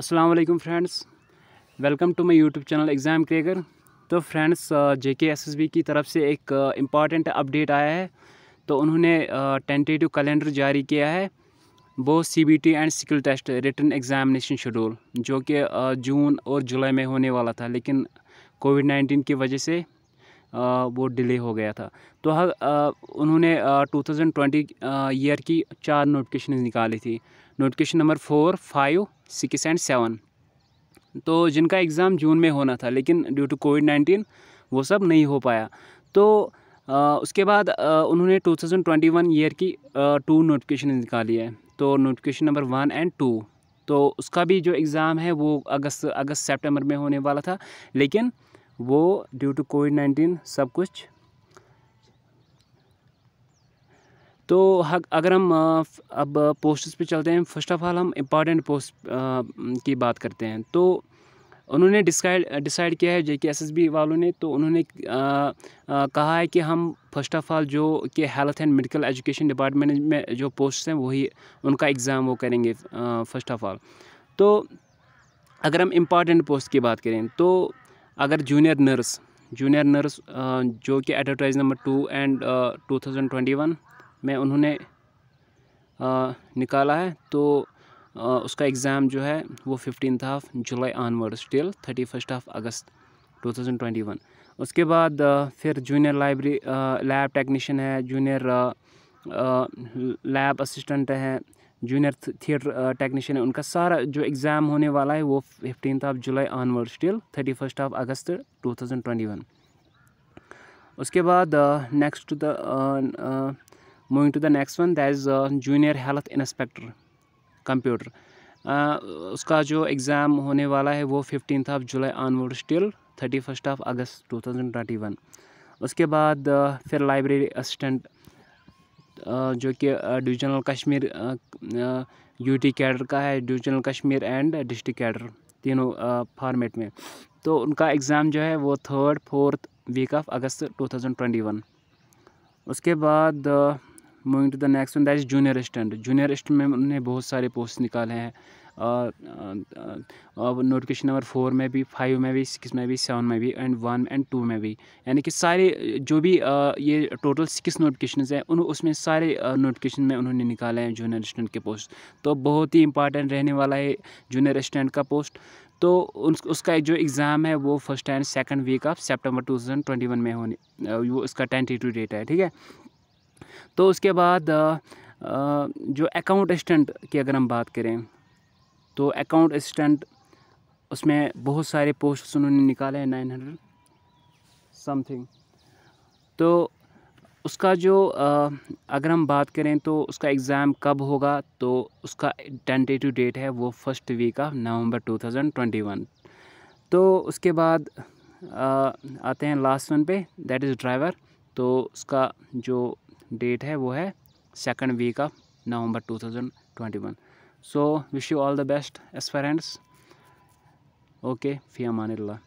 अस्सलाम वालेकुम friends welcome to my YouTube channel exam cracker तो friends J K S S B की तरफ से एक इम्पॉर्टेंट अपडेट आया है तो उन्होंने टेंटेटिव कैलेंडर जारी किया है वो C B T and skill test written examination schedule जो कि जून और जुलाई में होने वाला था लेकिन कोविड नाइन्टीन की वजह से वो डिले हो गया था तो हर उन्होंने 2020 ईयर की चार नोटिफिकेशन निकाली थी notification number four five six and seven तो जिनका एग्ज़ाम जून में होना था लेकिन ड्यू टू कोविड नाइन्टीन वो सब नहीं हो पाया तो आ, उसके बाद आ, उन्होंने 2021 ईयर की टू नोटिफिकेशन निकाली है तो notification number one and two तो उसका भी जो एग्ज़ाम है वो अगस्त अगस्त सितंबर में होने वाला था लेकिन वो ड्यू टू कोविड नाइन्टीन सब कुछ तो अगर हम अब पोस्ट्स पे चलते हैं फर्स्ट ऑफ़ ऑल हम इम्पॉर्टेंट पोस्ट की बात करते हैं तो उन्होंने डिसाइड डिसाइड किया है जे के एस एस बी वालों ने तो उन्होंने आ, आ, कहा है कि हम फर्स्ट ऑफ़ ऑल जो कि health and medical education department में जो पोस्ट्स हैं वही उनका एग्ज़ाम वो करेंगे फर्स्ट ऑफ़ ऑल तो अगर हम इम्पॉर्टेंट पोस्ट की बात करें तो अगर जूनियर नर्स जूनियर नर्स जो कि advertise number two and two thousand twenty one में उन्होंने निकाला है तो उसका एग्ज़ाम जो है वो fifteen of July onwards till thirty first of August two thousand twenty one उसके बाद फिर जूनियर लाइब्रेरी लैब टेक्नीशियन है जूनियर लैब असिस्टेंट हैं जूनियर थिएटर टेक्नीशियन है उनका सारा जो एग्ज़ाम होने वाला है वो fifteen of July onward still thirty first of August two thousand twenty one उसके बाद next to the moving to the next one that is junior health inspector computer उसका जो एग्ज़ाम होने वाला है वो fifteen of July onward still thirty first of August two thousand twenty one उसके बाद uh, फिर लाइब्रेरी असिस्टेंट जो कि डिविजनल कश्मीर यूटी कैडर का है divisional Kashmir and district cadre तीनों फॉर्मेट में तो उनका एग्ज़ाम जो है वो third fourth week of August 2021 उसके बाद moving to the next one that is junior stand junior stand में उन्होंने बहुत सारे पोस्ट निकाले हैं नोटिफिकेशन नंबर फोर में भी फाइव में भी सिक्स में भी सेवन में भी एंड वन एंड टू में भी यानी कि सारे जो भी ये टोटल सिक्स नोटिफिकेशन हैं उन उसमें सारे नोटिफिकेशन में उन्होंने निकाले हैं जूनियर असिस्टेंट के पोस्ट तो बहुत ही इंपॉर्टेंट रहने वाला है जूनियर असिस्टेंट का पोस्ट तो उस, उसका जो एग्ज़ाम है वो first and second week of September 2021 में होने वो उसका टू डेट है ठीक है तो उसके बाद जो अकाउंट असिस्टेंट की अगर हम बात करें तो अकाउंट असटेंट उसमें बहुत सारे पोस्ट उन्होंने निकाले हैं नाइन हंड्रेड समथिंग तो उसका जो आ, अगर हम बात करें तो उसका एग्ज़ाम कब होगा तो उसका टेंटेटिव डेट है वो फर्स्ट वीक ऑफ नवंबर 2021 तो उसके बाद आ, आते हैं लास्ट वन पे दैट इज़ ड्राइवर तो उसका जो डेट है वो है second week of November 2021 so wish you all the best aspirants okay fi amanillah